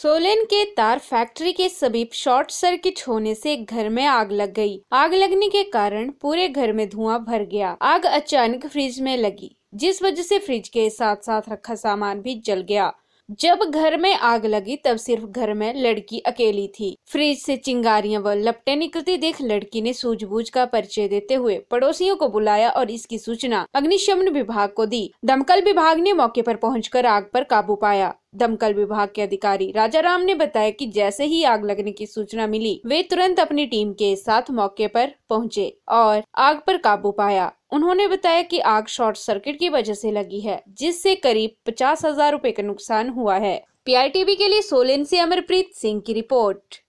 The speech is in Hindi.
सोलन के तार फैक्ट्री के समीप शॉर्ट सर्किट होने से घर में आग लग गई। आग लगने के कारण पूरे घर में धुआं भर गया आग अचानक फ्रिज में लगी जिस वजह से फ्रिज के साथ साथ रखा सामान भी जल गया जब घर में आग लगी तब सिर्फ घर में लड़की अकेली थी फ्रिज से चिंगारियां व लपटे निकलती देख लड़की ने सूझबूझ का परिचय देते हुए पड़ोसियों को बुलाया और इसकी सूचना अग्निशमन विभाग को दी दमकल विभाग ने मौके पर पहुंचकर आग पर काबू पाया दमकल विभाग के अधिकारी राजाराम ने बताया कि जैसे ही आग लगने की सूचना मिली वे तुरंत अपनी टीम के साथ मौके पर पहुंचे और आग पर काबू पाया उन्होंने बताया कि आग शॉर्ट सर्किट की वजह से लगी है जिससे करीब पचास हजार रूपए का नुकसान हुआ है पी के लिए सोलन से अमरप्रीत सिंह की रिपोर्ट